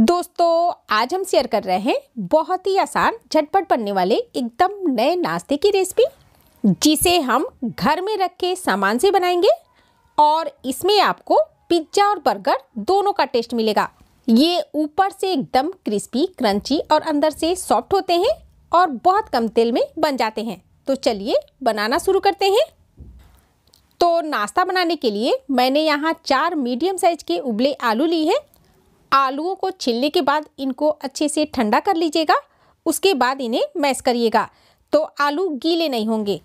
दोस्तों आज हम शेयर कर रहे हैं बहुत ही आसान झटपट बनने वाले एकदम नए नाश्ते की रेसिपी जिसे हम घर में रख के सामान से बनाएंगे और इसमें आपको पिज्ज़ा और बर्गर दोनों का टेस्ट मिलेगा ये ऊपर से एकदम क्रिस्पी क्रंची और अंदर से सॉफ्ट होते हैं और बहुत कम तेल में बन जाते हैं तो चलिए बनाना शुरू करते हैं तो नाश्ता बनाने के लिए मैंने यहाँ चार मीडियम साइज के उबले आलू ली है आलूओं को छिलने के बाद इनको अच्छे से ठंडा कर लीजिएगा उसके बाद इन्हें मैश करिएगा तो आलू गीले नहीं होंगे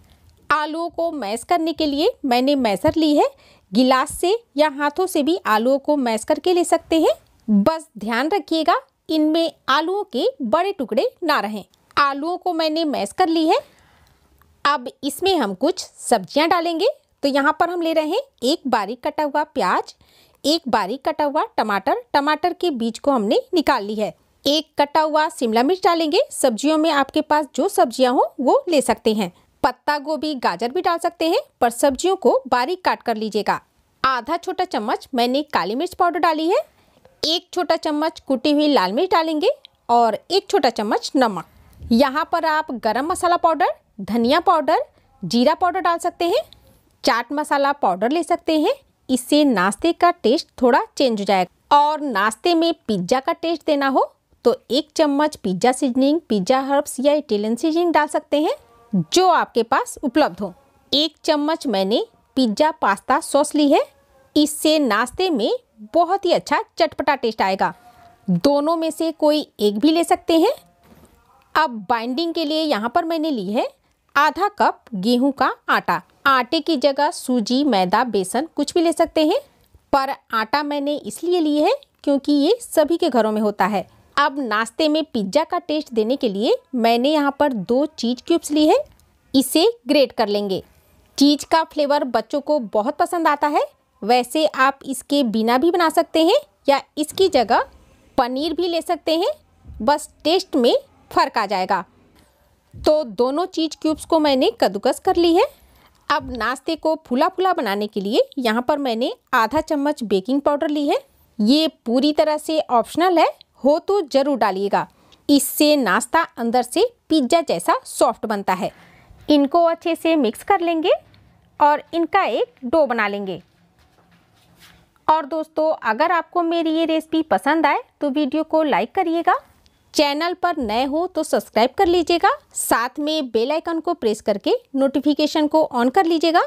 आलूओं को मैश करने के लिए मैंने मैसर ली है गिलास से या हाथों से भी आलूओं को मैश करके ले सकते हैं बस ध्यान रखिएगा इनमें आलूओं के बड़े टुकड़े ना रहें आलूओं को मैंने मैश कर ली है अब इसमें हम कुछ सब्जियां डालेंगे तो यहाँ पर हम ले रहे हैं एक बारीक कटा हुआ प्याज एक बारीक कटा हुआ टमाटर टमाटर के बीज को हमने निकाल ली है एक कटा हुआ शिमला मिर्च डालेंगे सब्जियों में आपके पास जो सब्जियां हो वो ले सकते हैं पत्ता गोभी गाजर भी डाल सकते हैं पर सब्जियों को बारीक काट कर लीजिएगा आधा छोटा चम्मच मैंने काली मिर्च पाउडर डाली है एक छोटा चम्मच कुटी हुई लाल मिर्च डालेंगे और एक छोटा चम्मच नमक यहाँ पर आप गरम मसाला पाउडर धनिया पाउडर जीरा पाउडर डाल सकते हैं चाट मसाला पाउडर ले सकते हैं इससे नाश्ते का टेस्ट थोड़ा चेंज हो जाएगा और नाश्ते में पिज्ज़ा का टेस्ट देना हो तो एक चम्मच पिज्ज़ा सीजनिंग पिज्ज़ा हर्ब्स या इटालियन सीजनिंग डाल सकते हैं जो आपके पास उपलब्ध हो एक चम्मच मैंने पिज्ज़ा पास्ता सॉस ली है इससे नाश्ते में बहुत ही अच्छा चटपटा टेस्ट आएगा दोनों में से कोई एक भी ले सकते हैं अब बाइंडिंग के लिए यहाँ पर मैंने ली है आधा कप गेहूं का आटा आटे की जगह सूजी मैदा बेसन कुछ भी ले सकते हैं पर आटा मैंने इसलिए ली है क्योंकि ये सभी के घरों में होता है अब नाश्ते में पिज्ज़ा का टेस्ट देने के लिए मैंने यहाँ पर दो चीज़ क्यूब्स ली है इसे ग्रेट कर लेंगे चीज़ का फ्लेवर बच्चों को बहुत पसंद आता है वैसे आप इसके बिना भी बना सकते हैं या इसकी जगह पनीर भी ले सकते हैं बस टेस्ट में फ़र्क आ जाएगा तो दोनों चीज़ क्यूब्स को मैंने कद्दूकस कर ली है अब नाश्ते को फूला फूला बनाने के लिए यहाँ पर मैंने आधा चम्मच बेकिंग पाउडर ली है ये पूरी तरह से ऑप्शनल है हो तो ज़रूर डालिएगा इससे नाश्ता अंदर से पिज्ज़ा जैसा सॉफ्ट बनता है इनको अच्छे से मिक्स कर लेंगे और इनका एक डो बना लेंगे और दोस्तों अगर आपको मेरी ये रेसिपी पसंद आए तो वीडियो को लाइक करिएगा चैनल पर नए हो तो सब्सक्राइब कर लीजिएगा साथ में बेल आइकन को प्रेस करके नोटिफिकेशन को ऑन कर लीजिएगा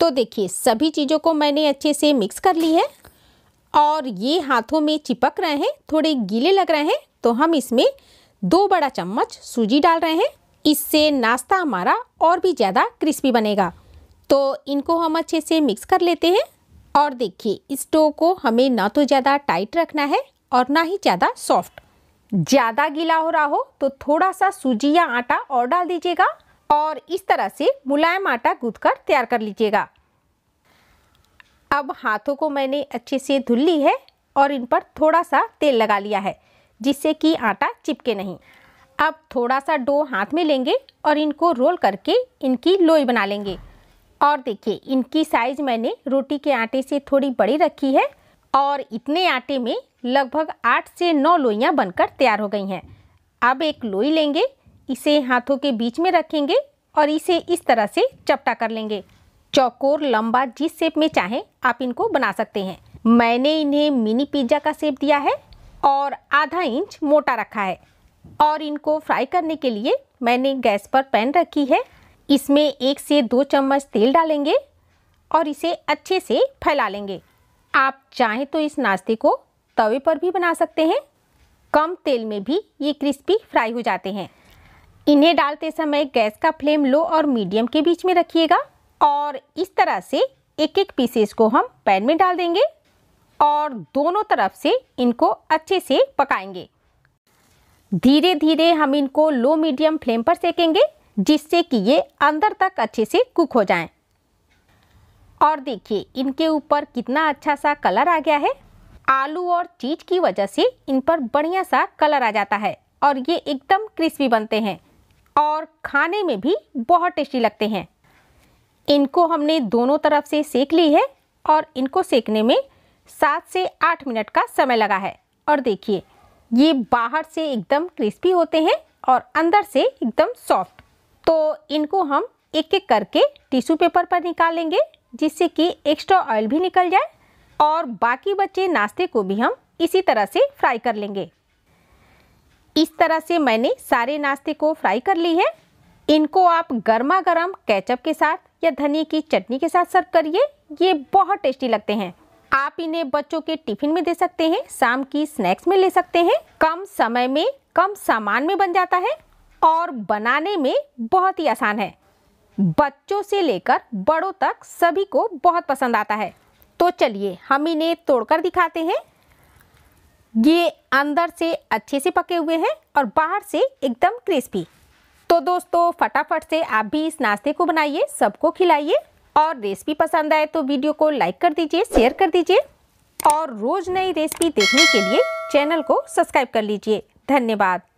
तो देखिए सभी चीज़ों को मैंने अच्छे से मिक्स कर ली है और ये हाथों में चिपक रहे हैं थोड़े गीले लग रहे हैं तो हम इसमें दो बड़ा चम्मच सूजी डाल रहे हैं इससे नाश्ता हमारा और भी ज़्यादा क्रिस्पी बनेगा तो इनको हम अच्छे से मिक्स कर लेते हैं और देखिए इस को हमें ना तो ज़्यादा टाइट रखना है और ना ही ज़्यादा सॉफ्ट ज़्यादा गीला हो रहा हो तो थोड़ा सा सूजी या आटा और डाल दीजिएगा और इस तरह से मुलायम आटा गूँथ कर तैयार कर लीजिएगा अब हाथों को मैंने अच्छे से धुल ली है और इन पर थोड़ा सा तेल लगा लिया है जिससे कि आटा चिपके नहीं अब थोड़ा सा डो हाथ में लेंगे और इनको रोल करके इनकी लोई बना लेंगे और देखिए इनकी साइज़ मैंने रोटी के आटे से थोड़ी बड़ी रखी है और इतने आटे में लगभग आठ से नौ लोइयाँ बनकर तैयार हो गई हैं अब एक लोई लेंगे इसे हाथों के बीच में रखेंगे और इसे इस तरह से चपटा कर लेंगे चौकोर लंबा जिस शेप में चाहें आप इनको बना सकते हैं मैंने इन्हें मिनी पिज्ज़ा का शेप दिया है और आधा इंच मोटा रखा है और इनको फ्राई करने के लिए मैंने गैस पर पैन रखी है इसमें एक से दो चम्मच तेल डालेंगे और इसे अच्छे से फैला लेंगे आप चाहें तो इस नाश्ते को तवे पर भी बना सकते हैं कम तेल में भी ये क्रिस्पी फ्राई हो जाते हैं इन्हें डालते समय गैस का फ्लेम लो और मीडियम के बीच में रखिएगा और इस तरह से एक एक पीसेस को हम पैन में डाल देंगे और दोनों तरफ से इनको अच्छे से पकाएंगे धीरे धीरे हम इनको लो मीडियम फ्लेम पर सेकेंगे जिससे कि ये अंदर तक अच्छे से कुक हो जाएं। और देखिए इनके ऊपर कितना अच्छा सा कलर आ गया है आलू और चीज़ की वजह से इन पर बढ़िया सा कलर आ जाता है और ये एकदम क्रिस्पी बनते हैं और खाने में भी बहुत टेस्टी लगते हैं इनको हमने दोनों तरफ से सेक ली है और इनको सेकने में सात से आठ मिनट का समय लगा है और देखिए ये बाहर से एकदम क्रिस्पी होते हैं और अंदर से एकदम सॉफ्ट तो इनको हम एक एक करके टिश्यू पेपर पर निकाल लेंगे जिससे कि एक्स्ट्रा ऑयल भी निकल जाए और बाकी बचे नाश्ते को भी हम इसी तरह से फ्राई कर लेंगे इस तरह से मैंने सारे नाश्ते को फ्राई कर ली है इनको आप गर्मा गर्म कैचअप के साथ या धनिया की चटनी के साथ सर्व करिए ये बहुत टेस्टी लगते हैं आप इन्हें बच्चों के टिफिन में दे सकते हैं शाम की स्नैक्स में ले सकते हैं कम समय में कम सामान में बन जाता है और बनाने में बहुत ही आसान है बच्चों से लेकर बड़ों तक सभी को बहुत पसंद आता है तो चलिए हम इन्हें तोड़कर दिखाते हैं ये अंदर से अच्छे से पके हुए हैं और बाहर से एकदम क्रिस्पी तो दोस्तों फटाफट से आप भी इस नाश्ते को बनाइए सबको खिलाइए और रेसिपी पसंद आए तो वीडियो को लाइक कर दीजिए शेयर कर दीजिए और रोज़ नई रेसिपी देखने के लिए चैनल को सब्सक्राइब कर लीजिए धन्यवाद